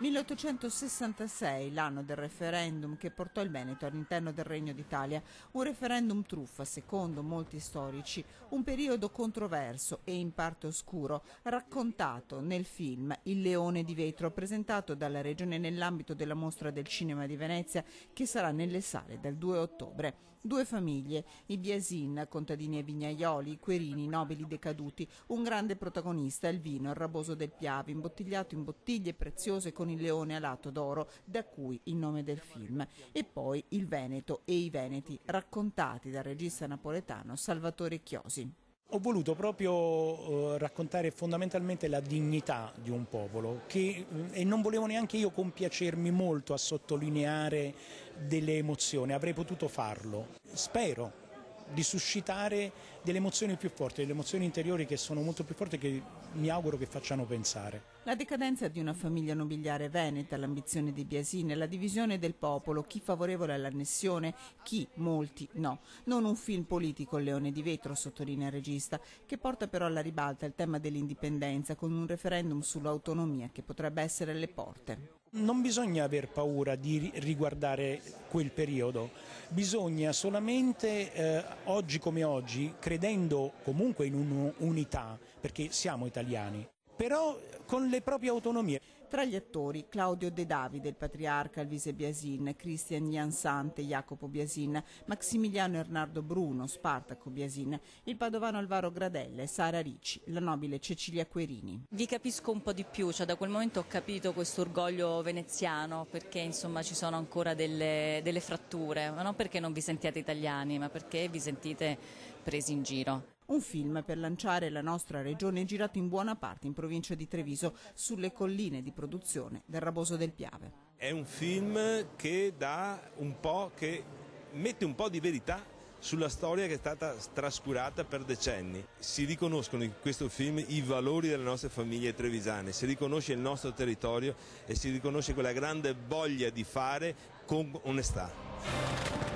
1866, l'anno del referendum che portò il Veneto all'interno del Regno d'Italia, un referendum truffa, secondo molti storici, un periodo controverso e in parte oscuro, raccontato nel film Il leone di vetro, presentato dalla Regione nell'ambito della mostra del cinema di Venezia che sarà nelle sale dal 2 ottobre. Due famiglie, i Biasin, contadini e vignaioli, i Querini, i nobili decaduti, un grande protagonista, il vino, il raboso del Piave, imbottigliato in bottiglie preziose con con il leone alato d'oro, da cui il nome del film. E poi il Veneto e i Veneti, raccontati dal regista napoletano Salvatore Chiosi. Ho voluto proprio eh, raccontare fondamentalmente la dignità di un popolo che, eh, e non volevo neanche io compiacermi molto a sottolineare delle emozioni, avrei potuto farlo, spero di suscitare delle emozioni più forti, delle emozioni interiori che sono molto più forti e che mi auguro che facciano pensare. La decadenza di una famiglia nobiliare veneta, l'ambizione di Biasini, la divisione del popolo, chi favorevole all'annessione, chi, molti, no. Non un film politico, Leone di Vetro, sottolinea il regista, che porta però alla ribalta il tema dell'indipendenza con un referendum sull'autonomia che potrebbe essere alle porte. Non bisogna aver paura di riguardare quel periodo, bisogna solamente eh, oggi come oggi, credendo comunque in un'unità, perché siamo italiani, però con le proprie autonomie. Tra gli attori Claudio De Davide, il patriarca Alvise Biasin, Christian Jansante, Jacopo Biasin, Maximiliano Ernardo Bruno, Spartaco Biasin, il padovano Alvaro Gradelle, Sara Ricci, la nobile Cecilia Querini. Vi capisco un po' di più, cioè da quel momento ho capito questo orgoglio veneziano perché insomma ci sono ancora delle, delle fratture, ma non perché non vi sentiate italiani, ma perché vi sentite presi in giro un film per lanciare la nostra regione girato in buona parte in provincia di Treviso, sulle colline di produzione del Raboso del Piave. È un film che, un che mette un po' di verità sulla storia che è stata trascurata per decenni. Si riconoscono in questo film i valori delle nostre famiglie trevisane, si riconosce il nostro territorio e si riconosce quella grande voglia di fare con onestà.